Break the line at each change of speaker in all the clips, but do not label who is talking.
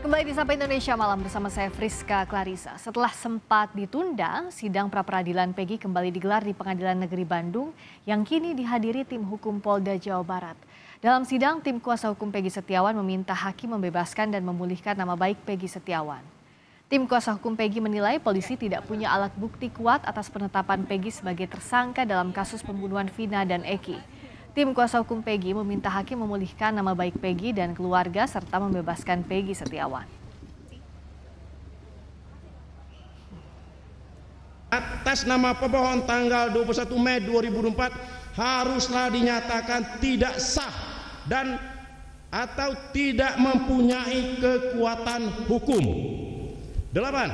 Kembali di Sapa Indonesia Malam bersama saya Friska Clarissa. Setelah sempat ditunda, sidang pra-peradilan Peggy kembali digelar di Pengadilan Negeri Bandung yang kini dihadiri tim hukum Polda Jawa Barat. Dalam sidang, tim kuasa hukum Peggy Setiawan meminta hakim membebaskan dan memulihkan nama baik Peggy Setiawan. Tim kuasa hukum Peggy menilai polisi tidak punya alat bukti kuat atas penetapan Peggy sebagai tersangka dalam kasus pembunuhan Vina dan Eki. Tim kuasa hukum Peggy meminta hakim memulihkan nama baik Peggy dan keluarga serta membebaskan Peggy Setiawan.
Atas nama pemohon tanggal 21 Mei 2004 haruslah dinyatakan tidak sah dan atau tidak mempunyai kekuatan hukum. Delapan,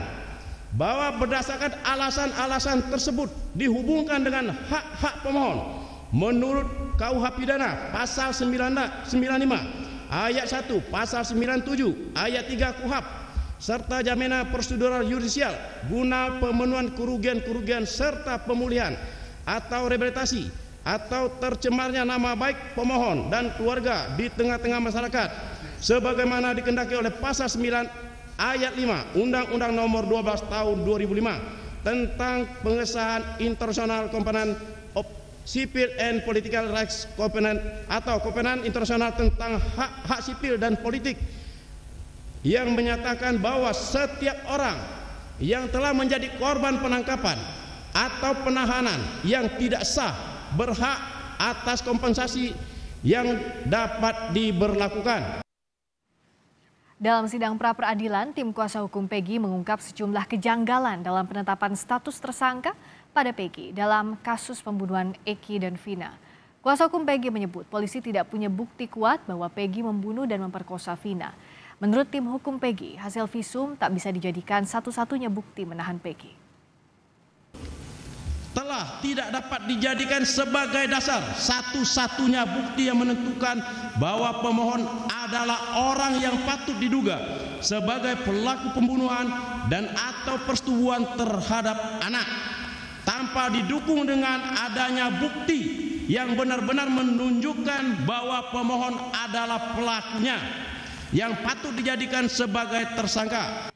bahwa berdasarkan alasan-alasan tersebut dihubungkan dengan hak-hak pemohon menurut KUH pidana pasal 95 ayat 1 pasal 97 ayat 3 KUHAP serta jaminan prosedural yudisial guna pemenuhan kerugian-kerugian serta pemulihan atau rehabilitasi atau tercemarnya nama baik pemohon dan keluarga di tengah-tengah masyarakat sebagaimana dikendaki oleh pasal 9 ayat 5 Undang-Undang Nomor 12 Tahun 2005 tentang pengesahan internasional komponen Civil and Political Rights Covenant atau Covenant Internasional tentang hak-hak sipil dan politik yang menyatakan bahwa setiap orang yang telah menjadi korban penangkapan atau penahanan yang tidak sah berhak atas kompensasi yang dapat diberlakukan.
Dalam sidang pra peradilan, tim kuasa hukum Peggy mengungkap sejumlah kejanggalan dalam penetapan status tersangka pada Peggy dalam kasus pembunuhan Eki dan Vina. Kuasa hukum Peggy menyebut polisi tidak punya bukti kuat bahwa Peggy membunuh dan memperkosa Vina. Menurut tim hukum Peggy, hasil visum tak bisa dijadikan satu-satunya bukti menahan Peggy.
Telah tidak dapat dijadikan sebagai dasar satu-satunya bukti yang menentukan bahwa pemohon adalah orang yang patut diduga sebagai pelaku pembunuhan dan atau persetubuhan terhadap anak tanpa didukung dengan adanya bukti yang benar-benar menunjukkan bahwa pemohon adalah pelakunya yang patut dijadikan sebagai tersangka.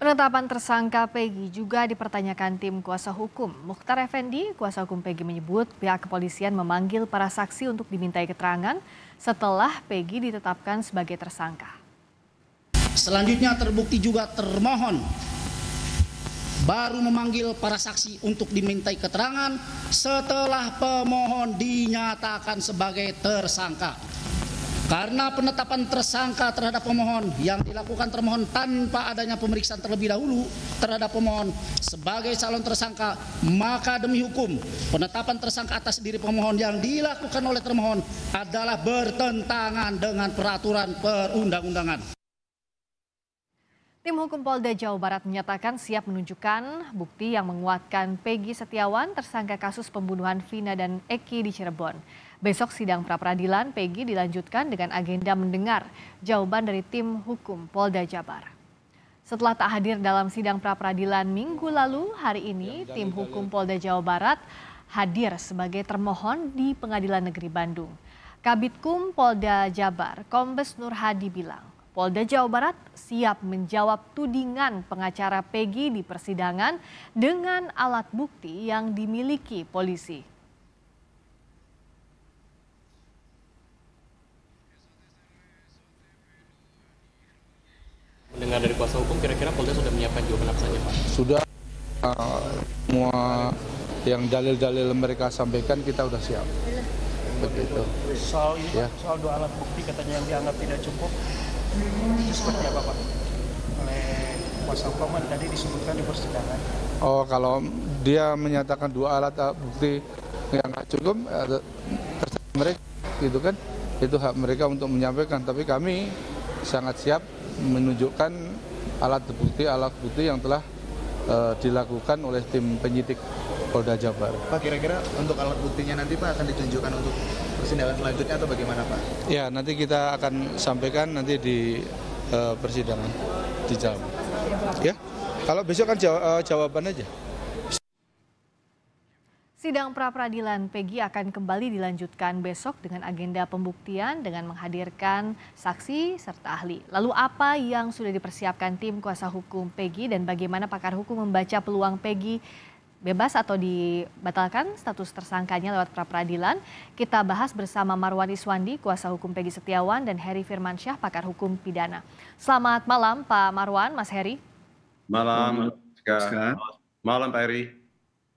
Penetapan tersangka Peggy juga dipertanyakan tim kuasa hukum. Mukhtar Effendi, kuasa hukum Peggy menyebut pihak kepolisian memanggil para saksi untuk dimintai keterangan setelah Peggy ditetapkan sebagai tersangka.
Selanjutnya terbukti juga termohon baru memanggil para saksi untuk dimintai keterangan setelah pemohon dinyatakan sebagai tersangka. Karena penetapan tersangka terhadap pemohon yang dilakukan termohon tanpa adanya pemeriksaan terlebih dahulu terhadap pemohon sebagai calon tersangka, maka demi hukum penetapan tersangka atas diri pemohon yang dilakukan oleh termohon adalah bertentangan dengan peraturan perundang-undangan.
Tim Hukum Polda Jawa Barat menyatakan siap menunjukkan bukti yang menguatkan Peggy Setiawan tersangka kasus pembunuhan Vina dan Eki di Cirebon. Besok sidang pra-peradilan Peggy dilanjutkan dengan agenda mendengar jawaban dari tim hukum Polda Jabar. Setelah tak hadir dalam sidang pra-peradilan minggu lalu, hari ini tim hukum Polda Jawa Barat hadir sebagai termohon di Pengadilan Negeri Bandung. Kabit Polda Jabar, Kombes Nur Hadi bilang, Polda Jawa Barat siap menjawab tudingan pengacara Pegi di persidangan dengan alat bukti yang dimiliki polisi.
Mendengar dari kuasa hukum, kira-kira Polda sudah menyiapkan jawaban apa saja, Pak? Sudah uh, semua yang dalil-dalil mereka sampaikan kita sudah siap. Begitu. Soal ini, ya. soal dua alat bukti katanya yang dianggap tidak cukup, seperti apa Pak? Oleh kuasa hukum tadi disebutkan di persidangan. Oh, kalau dia menyatakan dua alat bukti yang nggak cukup, eh, mereka, gitu kan? Itu hak mereka untuk menyampaikan. Tapi kami sangat siap menunjukkan alat bukti alat bukti yang telah uh, dilakukan oleh tim penyidik Polda Jabar.
Pak kira-kira untuk alat buktinya nanti Pak akan ditunjukkan untuk persidangan selanjutnya atau bagaimana Pak?
Ya, nanti kita akan sampaikan nanti di uh, persidangan di jalan. Ya, kalau besok kan jaw eh,
jawaban aja. Sidang pra-peradilan Peggy akan kembali dilanjutkan besok dengan agenda pembuktian dengan menghadirkan saksi serta ahli. Lalu apa yang sudah dipersiapkan tim kuasa hukum Peggy dan bagaimana pakar hukum membaca peluang Peggy bebas atau dibatalkan status tersangkanya lewat pra peradilan. Kita bahas bersama Marwan Iswandi kuasa hukum Peggy Setiawan dan Heri Firmansyah, pakar hukum pidana. Selamat malam Pak Marwan, Mas Heri.
Malam, Malam, Pak Heri.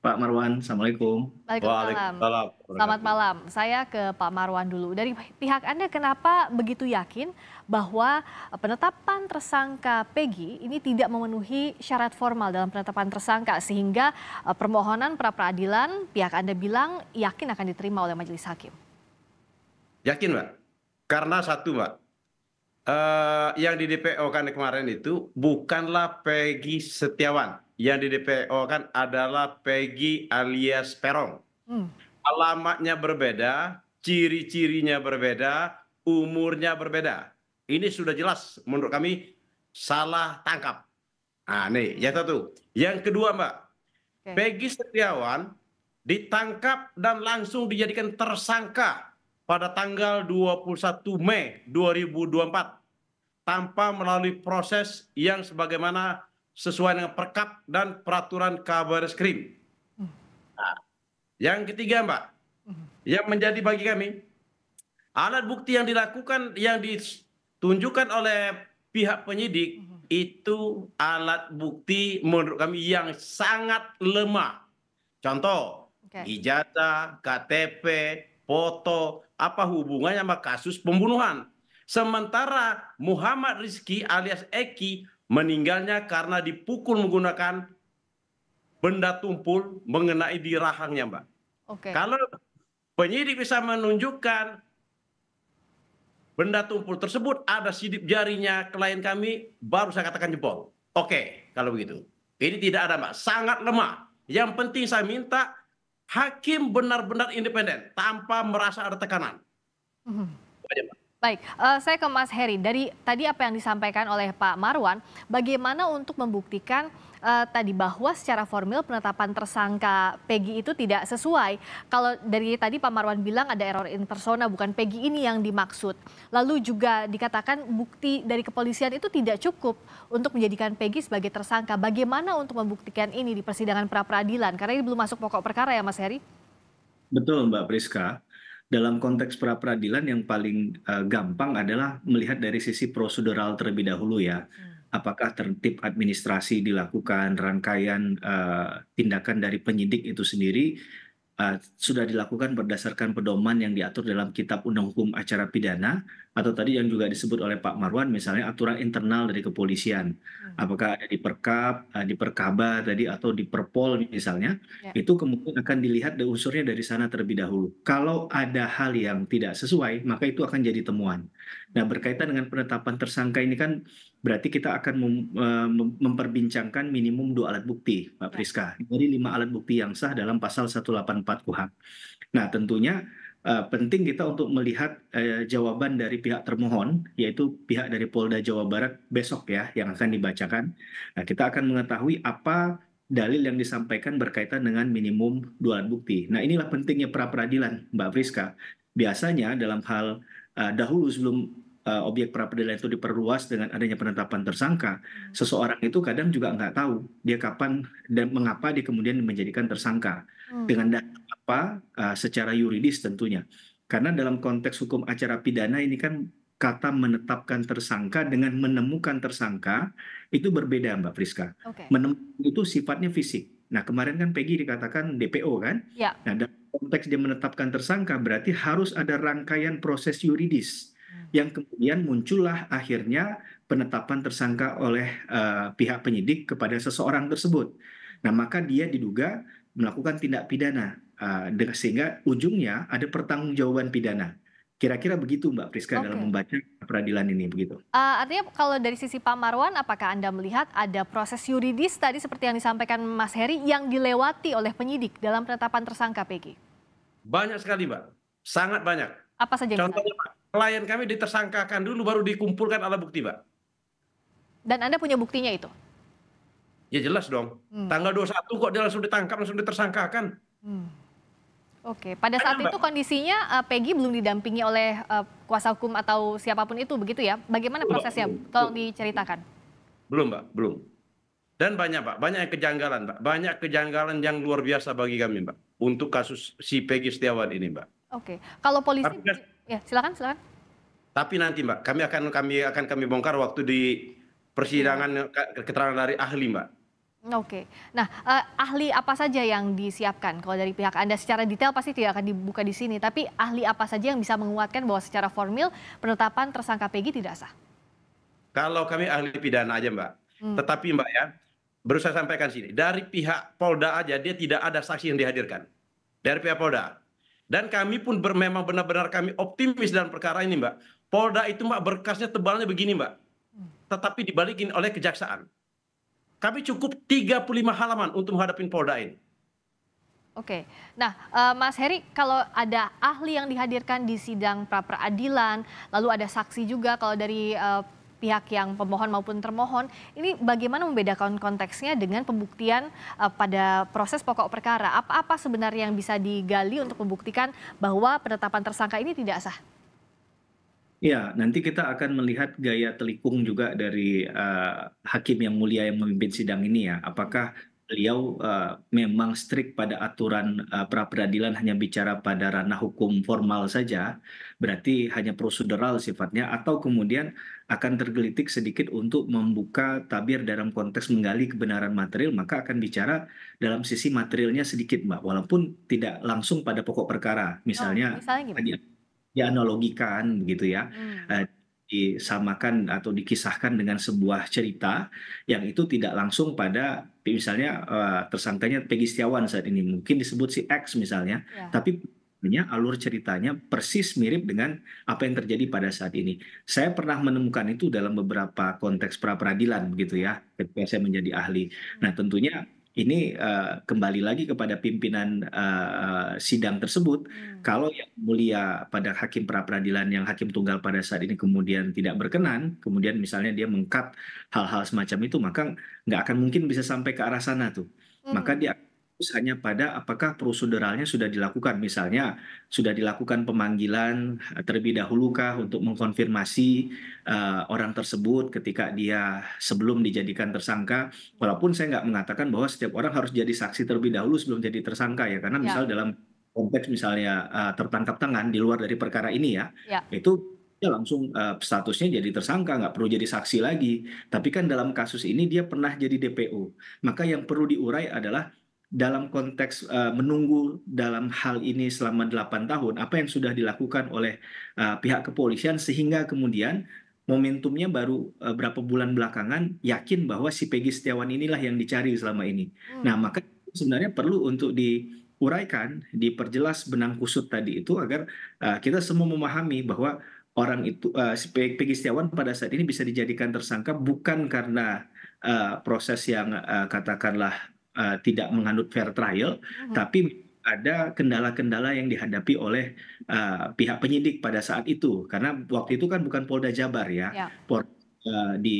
Pak Marwan, Assalamualaikum. Waalaikumsalam. Waalaikumsalam. Selamat malam.
Saya ke Pak Marwan dulu. Dari pihak Anda kenapa begitu yakin bahwa penetapan tersangka Peggy ini tidak memenuhi syarat formal dalam penetapan tersangka sehingga eh, permohonan pra peradilan pihak Anda bilang yakin akan diterima oleh majelis hakim?
Yakin, Pak, Karena satu, Pak, Uh, eh, yang di DPO kan kemarin itu bukanlah Peggy Setiawan yang di DPO oh, kan adalah Peggy alias Perong. Hmm. Alamatnya berbeda, ciri-cirinya berbeda, umurnya berbeda. Ini sudah jelas menurut kami salah tangkap. Nah, nih, ya satu. Yang kedua, Mbak. Okay. Peggy Setiawan ditangkap dan langsung dijadikan tersangka pada tanggal 21 Mei 2024 tanpa melalui proses yang sebagaimana sesuai dengan perkap dan peraturan kabar skrim.
Hmm. Nah,
yang ketiga Mbak, hmm. yang menjadi bagi kami, alat bukti yang dilakukan, yang ditunjukkan oleh pihak penyidik, hmm. itu alat bukti menurut kami yang sangat lemah. Contoh, okay. ijazah, KTP, foto, apa hubungannya sama kasus pembunuhan. Sementara Muhammad Rizki alias Eki meninggalnya karena dipukul menggunakan benda tumpul mengenai di rahangnya, Mbak. Okay. Kalau penyidik bisa menunjukkan benda tumpul tersebut ada sidik jarinya klien kami, baru saya katakan jebol. Oke, okay, kalau begitu. Ini tidak ada, Mbak. Sangat lemah. Yang penting saya minta hakim benar-benar independen tanpa merasa ada tekanan. Mm -hmm. Mbak.
Baik, uh, saya ke Mas Heri. Dari tadi apa yang disampaikan oleh Pak Marwan, bagaimana untuk membuktikan uh, tadi bahwa secara formil penetapan tersangka Pegi itu tidak sesuai? Kalau dari tadi Pak Marwan bilang ada error in persona, bukan Pegi ini yang dimaksud. Lalu juga dikatakan bukti dari kepolisian itu tidak cukup untuk menjadikan Pegi sebagai tersangka. Bagaimana untuk membuktikan ini di persidangan pra peradilan? Karena ini belum masuk pokok perkara ya, Mas Heri.
Betul, Mbak Priska dalam konteks pra peradilan yang paling eh, gampang adalah melihat dari sisi prosedural terlebih dahulu ya hmm. apakah tertib administrasi dilakukan rangkaian eh, tindakan dari penyidik itu sendiri Ah, sudah dilakukan berdasarkan pedoman yang diatur dalam Kitab Undang Hukum Acara Pidana atau tadi yang juga disebut oleh Pak Marwan misalnya aturan internal dari kepolisian hmm. apakah ada di Perkap, ah, di Perkaba tadi atau di Perpol misalnya ya. itu kemungkinan akan dilihat unsurnya dari sana terlebih dahulu. Kalau ada hal yang tidak sesuai maka itu akan jadi temuan. Nah, berkaitan dengan penetapan tersangka ini kan berarti kita akan eh, memperbincangkan minimum dua alat bukti, Pak iya. Priska, dari lima alat bukti yang sah dalam pasal 184 KUHP. Nah, tentunya uh, penting kita untuk melihat uh, jawaban dari pihak termohon, yaitu pihak dari Polda Jawa Barat besok ya, yang akan dibacakan. Nah, kita akan mengetahui apa dalil yang disampaikan berkaitan dengan minimum dua alat bukti. Nah, inilah pentingnya pra peradilan, Mbak Priska. Biasanya dalam hal uh, dahulu sebelum Eh, objek peradilan itu diperluas dengan adanya penetapan tersangka, hmm. seseorang itu kadang juga nggak tahu dia kapan dan mengapa dia kemudian menjadikan tersangka hmm. dengan apa eh, secara yuridis tentunya. Karena dalam konteks hukum acara pidana ini kan kata menetapkan tersangka dengan menemukan tersangka itu berbeda Mbak Friska. Okay. Menemukan itu sifatnya fisik. Nah kemarin kan Peggy dikatakan DPO kan. Yeah. Nah dalam konteks dia menetapkan tersangka berarti harus ada rangkaian proses yuridis yang kemudian muncullah akhirnya penetapan tersangka oleh eh, pihak penyidik kepada seseorang tersebut. Nah, maka dia diduga melakukan tindak pidana eh, sehingga ujungnya ada pertanggungjawaban pidana. Kira-kira begitu Mbak Priska okay. dalam membaca peradilan ini begitu.
Uh, artinya kalau dari sisi Pak Marwan, apakah Anda melihat ada proses yuridis tadi seperti yang disampaikan Mas Heri yang dilewati oleh penyidik dalam penetapan tersangka PG?
Banyak sekali Mbak, sangat banyak.
Apa saja? Contohnya
klien kami ditersangkakan dulu baru dikumpulkan alat bukti, Pak.
Dan Anda punya buktinya itu?
Ya jelas dong. Hmm. Tanggal 21 kok dia langsung ditangkap, langsung ditersangkakan. Hmm.
Oke, pada saat Ayo, itu kondisinya uh, Peggy belum didampingi oleh uh, kuasa hukum atau siapapun itu begitu ya. Bagaimana prosesnya? Belum, Tolong belum. diceritakan.
Belum, Pak. belum. Dan banyak, Pak. Banyak kejanggalan, Pak. Banyak kejanggalan yang luar biasa bagi kami, Pak. Untuk kasus si Peggy Setiawan ini, Pak.
Oke. Kalau polisi Artinya, Ya, silakan, silakan.
Tapi nanti Mbak, kami akan kami akan kami bongkar waktu di persidangan hmm. keterangan dari ahli Mbak.
Oke, nah eh, ahli apa saja yang disiapkan? Kalau dari pihak Anda secara detail pasti tidak akan dibuka di sini, tapi ahli apa saja yang bisa menguatkan bahwa secara formil penetapan tersangka PG tidak sah?
Kalau kami ahli pidana aja Mbak, hmm. tetapi Mbak ya, berusaha sampaikan sini, dari pihak Polda aja dia tidak ada saksi yang dihadirkan. Dari pihak Polda, dan kami pun memang benar-benar kami optimis dalam perkara ini mbak Polda itu mbak berkasnya tebalnya begini mbak tetapi dibalikin oleh kejaksaan kami cukup 35 halaman untuk menghadapi Polda ini
Oke, nah uh, Mas Heri, kalau ada ahli yang dihadirkan di sidang pra peradilan, lalu ada saksi juga kalau dari uh, pihak yang pemohon maupun termohon. Ini bagaimana membedakan konteksnya dengan pembuktian uh, pada proses pokok perkara? Apa-apa sebenarnya yang bisa digali untuk membuktikan bahwa penetapan tersangka ini tidak sah?
Ya, nanti kita akan melihat gaya telikung juga dari uh, hakim yang mulia yang memimpin sidang ini ya. Apakah beliau uh, memang strik pada aturan uh, pra peradilan hanya bicara pada ranah hukum formal saja, berarti hanya prosedural sifatnya, atau kemudian akan tergelitik sedikit untuk membuka tabir dalam konteks menggali kebenaran material, maka akan bicara dalam sisi materialnya sedikit, Mbak, walaupun tidak langsung pada pokok perkara. Misalnya, oh, misalnya dianalogikan begitu ya. Hmm. Eh, disamakan atau dikisahkan dengan sebuah cerita yang itu tidak langsung pada misalnya eh, tersangkanya Peggy Setiawan saat ini mungkin disebut si X misalnya, ya. tapi Artinya alur ceritanya persis mirip dengan apa yang terjadi pada saat ini. Saya pernah menemukan itu dalam beberapa konteks pra peradilan begitu ya, ketika saya menjadi ahli. Nah, tentunya ini uh, kembali lagi kepada pimpinan uh, sidang tersebut. Hmm. Kalau yang mulia pada hakim pra peradilan yang hakim tunggal pada saat ini kemudian tidak berkenan, kemudian misalnya dia mengkat hal-hal semacam itu, maka nggak akan mungkin bisa sampai ke arah sana tuh. Hmm. Maka dia fokus hanya pada apakah proseduralnya sudah dilakukan. Misalnya sudah dilakukan pemanggilan eh, terlebih dahulu kah untuk mengkonfirmasi uh, orang tersebut ketika dia sebelum dijadikan tersangka. Walaupun saya nggak mengatakan bahwa setiap orang harus jadi saksi terlebih dahulu sebelum jadi tersangka ya, karena ya. misal ya. dalam konteks misalnya uh, tertangkap tangan di luar dari perkara ini ya, ya. itu ya langsung uh, statusnya jadi tersangka, nggak perlu jadi saksi lagi. Tapi kan dalam kasus ini dia pernah jadi DPO. Maka yang perlu diurai adalah dalam konteks eh, menunggu dalam hal ini selama 8 tahun apa yang sudah dilakukan oleh eh, pihak kepolisian sehingga kemudian momentumnya baru eh, berapa bulan belakangan yakin bahwa si Peggy Setiawan inilah yang dicari selama ini. Hmm. Nah, maka sebenarnya perlu untuk diuraikan, diperjelas benang kusut tadi itu agar uh, kita semua memahami bahwa orang itu uh, si Peggy Setiawan pada saat ini bisa dijadikan tersangka bukan karena uh, proses yang uh, katakanlah Eh, tidak menganut fair trial mm-hmm. tapi ada kendala-kendala yang dihadapi oleh eh, pihak penyidik pada saat itu karena waktu itu kan bukan Polda Jabar ya, ya. Polda eh, di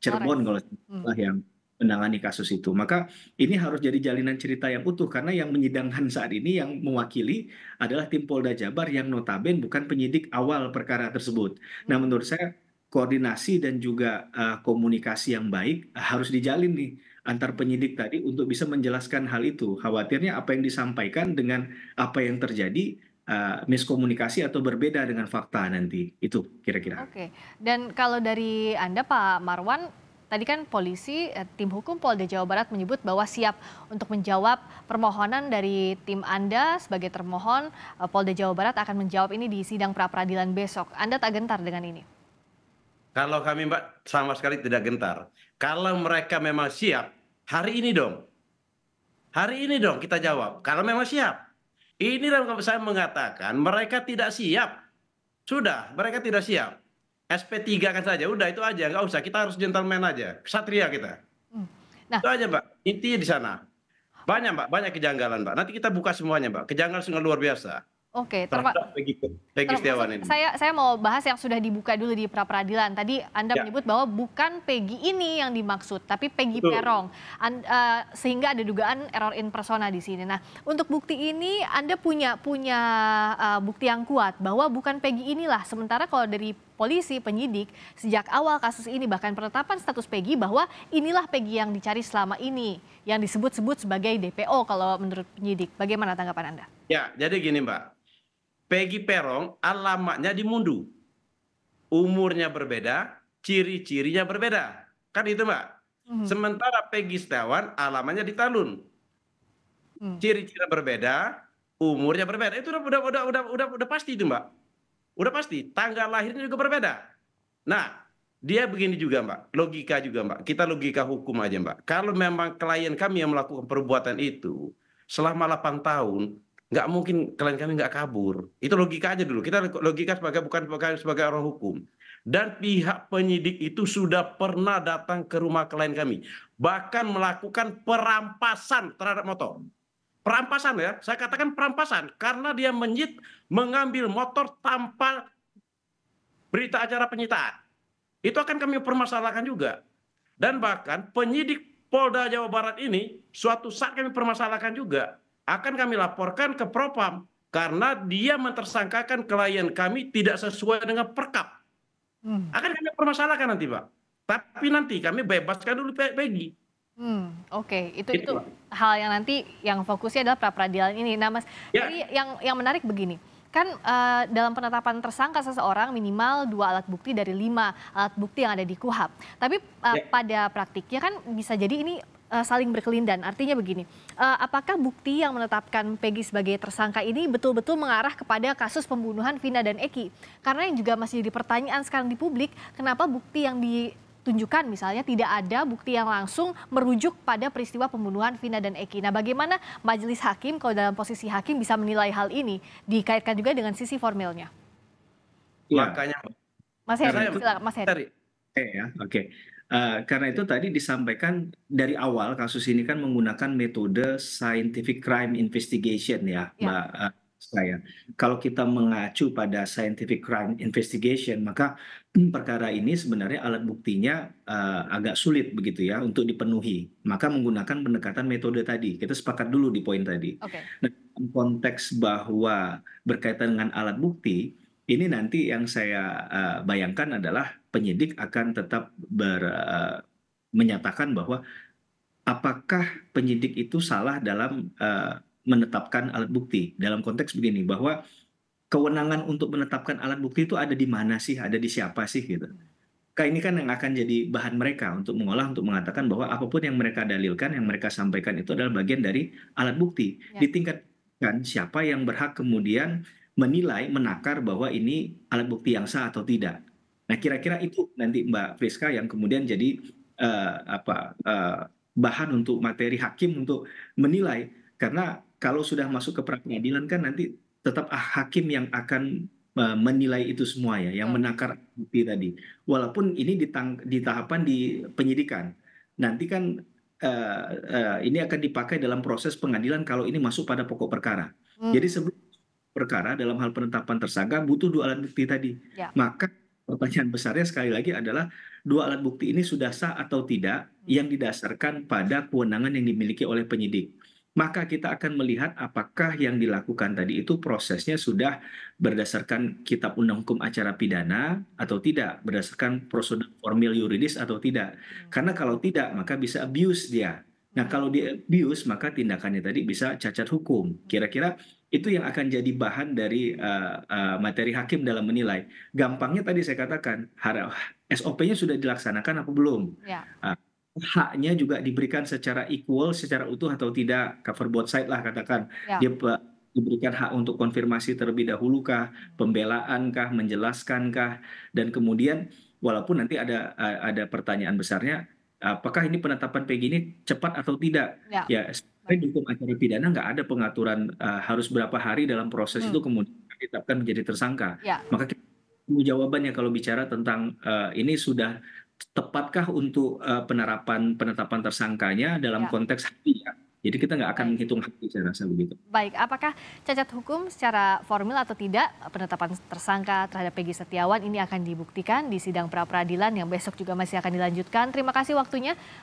Cirebon kalau hmm. yang menangani kasus itu. Maka ini harus jadi jalinan cerita yang utuh karena yang menyidangkan saat ini yang mewakili adalah tim Polda Jabar yang notaben bukan penyidik awal perkara tersebut. Hmm. Nah, menurut saya koordinasi dan juga uh, komunikasi yang baik harus dijalin nih antar penyidik tadi untuk bisa menjelaskan hal itu. Khawatirnya apa yang disampaikan dengan apa yang terjadi uh, miskomunikasi atau berbeda dengan fakta nanti. Itu kira-kira.
Oke. Dan kalau dari Anda Pak Marwan, tadi kan polisi eh, tim hukum Polda Jawa Barat menyebut bahwa siap untuk menjawab permohonan dari tim Anda sebagai termohon eh, Polda Jawa Barat akan menjawab ini di sidang pra peradilan besok. Anda tak gentar dengan ini?
Kalau kami Mbak sama sekali tidak gentar. Kalau mereka memang siap, Hari ini dong. Hari ini dong kita jawab. Kalau memang siap. Ini saya mengatakan mereka tidak siap. Sudah, mereka tidak siap. SP3 kan saja, udah itu aja, nggak usah. Kita harus gentleman aja, satria kita. Hmm. Nah, itu aja mbak, intinya di sana. Banyak mbak, banyak kejanggalan mbak. Nanti kita buka semuanya mbak, kejanggalan sangat luar biasa.
Oke, okay,
kasih. Setiawan ini. Saya
saya mau bahas yang sudah dibuka dulu di pra peradilan. Tadi Anda ya. menyebut bahwa bukan Peggy ini yang dimaksud, tapi Peggy Betul. Perong. An, uh, sehingga ada dugaan error in persona di sini. Nah, untuk bukti ini Anda punya punya uh, bukti yang kuat bahwa bukan Peggy inilah. Sementara kalau dari polisi penyidik sejak awal kasus ini bahkan penetapan status Peggy bahwa inilah Peggy yang dicari selama ini yang disebut-sebut sebagai DPO kalau menurut penyidik. Bagaimana tanggapan Anda?
Ya, jadi gini, Mbak. Peggy Perong alamatnya di Mundu. Umurnya berbeda, ciri-cirinya berbeda. Kan itu, Mbak. Mm Sementara Peggy Setiawan alamatnya di Talun. Mm. Ciri-ciri berbeda, umurnya berbeda. Itu udah udah udah udah udah, udah pasti itu, Mbak. Udah pasti, tanggal lahirnya juga berbeda. Nah, dia begini juga, Mbak. Logika juga, Mbak. Kita logika hukum aja, Mbak. Kalau memang klien kami yang melakukan perbuatan itu selama 8 tahun, nggak mungkin klien kami nggak kabur. Itu logika aja dulu. Kita logika sebagai bukan sebagai, orang hukum. Dan pihak penyidik itu sudah pernah datang ke rumah klien kami, bahkan melakukan perampasan terhadap motor. Perampasan ya, saya katakan perampasan karena dia menyit mengambil motor tanpa berita acara penyitaan. Itu akan kami permasalahkan juga. Dan bahkan penyidik Polda Jawa Barat ini suatu saat kami permasalahkan juga akan kami laporkan ke Propam karena dia mentersangkakan klien kami tidak sesuai dengan perkap. Hmm. Akan kami permasalahkan nanti, Pak. Tapi nanti kami bebaskan dulu Peggy.
Hmm, Oke, okay. itu itu, itu hal yang nanti yang fokusnya adalah pra peradilan ini. Nah, Mas, ya. jadi yang yang menarik begini kan uh, dalam penetapan tersangka seseorang minimal dua alat bukti dari lima alat bukti yang ada di KUHAP. Tapi uh, ya. pada praktiknya kan bisa jadi ini uh, saling berkelindan. Artinya begini, uh, apakah bukti yang menetapkan Peggy sebagai tersangka ini betul-betul mengarah kepada kasus pembunuhan Vina dan Eki? Karena yang juga masih jadi pertanyaan sekarang di publik, kenapa bukti yang ditunjukkan misalnya tidak ada bukti yang langsung merujuk pada peristiwa pembunuhan Vina dan Eki. Nah, bagaimana majelis hakim kalau dalam posisi hakim bisa menilai hal ini dikaitkan juga dengan sisi formilnya? Ya. Makanya Mas Heri, silakan Mas Heri.
Oke ya, oke. Okay. Eh, karena itu tadi disampaikan dari awal kasus ini kan menggunakan metode scientific crime investigation ya, ya. mbak eh, saya. Kalau kita mengacu pada scientific crime investigation, maka perkara ini sebenarnya alat buktinya uh, agak sulit begitu ya untuk dipenuhi. Maka menggunakan pendekatan metode tadi. Kita sepakat dulu di poin tadi. Okay. Nah, konteks bahwa berkaitan dengan alat bukti, ini nanti yang saya eh, bayangkan adalah penyidik akan tetap eh, menyatakan bahwa apakah penyidik itu salah dalam eh, menetapkan alat bukti dalam konteks begini bahwa kewenangan untuk menetapkan alat bukti itu ada di mana sih ada di siapa sih gitu ini kan yang akan jadi bahan mereka untuk mengolah untuk mengatakan bahwa apapun yang mereka dalilkan yang mereka sampaikan itu adalah bagian dari alat bukti ya. di tingkat kan siapa yang berhak kemudian menilai menakar bahwa ini alat bukti yang sah atau tidak. Nah kira-kira itu nanti Mbak Friska yang kemudian jadi uh, apa uh, bahan untuk materi hakim untuk menilai karena kalau sudah masuk ke pra pengadilan kan nanti tetap ah, hakim yang akan uh, menilai itu semua ya yang menakar bukti tadi. Walaupun ini di, di tahapan di penyidikan nanti kan uh, uh, ini akan dipakai dalam proses pengadilan kalau ini masuk pada pokok perkara. Hmm. Jadi sebelum perkara dalam hal penetapan tersangka butuh dua alat bukti tadi. Ya. Maka pertanyaan besarnya sekali lagi adalah dua alat bukti ini sudah sah atau tidak hmm. yang didasarkan pada kewenangan yang dimiliki oleh penyidik. Maka kita akan melihat apakah yang dilakukan tadi itu prosesnya sudah berdasarkan kitab undang hukum acara pidana atau tidak, berdasarkan prosedur formil yuridis atau tidak. Hmm. Karena kalau tidak maka bisa abuse dia. Nah, hmm. kalau dia abuse maka tindakannya tadi bisa cacat hukum. Kira-kira itu yang akan jadi bahan dari eh, eh, materi hakim dalam menilai. Gampangnya tadi saya katakan, SOP-nya sudah dilaksanakan apa belum? Ya. Ah, haknya juga diberikan secara equal, secara utuh atau tidak, cover both side lah katakan. Ya. Dia eh, diberikan hak untuk konfirmasi terlebih dahulu kah, pembelaan kah, menjelaskan kah, dan kemudian walaupun nanti ada ada pertanyaan besarnya, apakah ini penetapan PG ini cepat atau tidak? Ya, ya tapi di hukum acara pidana nggak ada pengaturan uh, harus berapa hari dalam proses hmm. itu kemudian ditetapkan menjadi tersangka. Ya. Maka kita jawabannya kalau bicara tentang uh, ini sudah tepatkah untuk uh, penerapan penetapan tersangkanya dalam ya. konteks hati ya. Jadi kita nggak akan menghitung hati saya rasa begitu.
Baik, apakah cacat hukum secara formal atau tidak penetapan tersangka terhadap Peggy Setiawan ini akan dibuktikan di sidang pra peradilan yang besok juga masih akan dilanjutkan. Terima kasih waktunya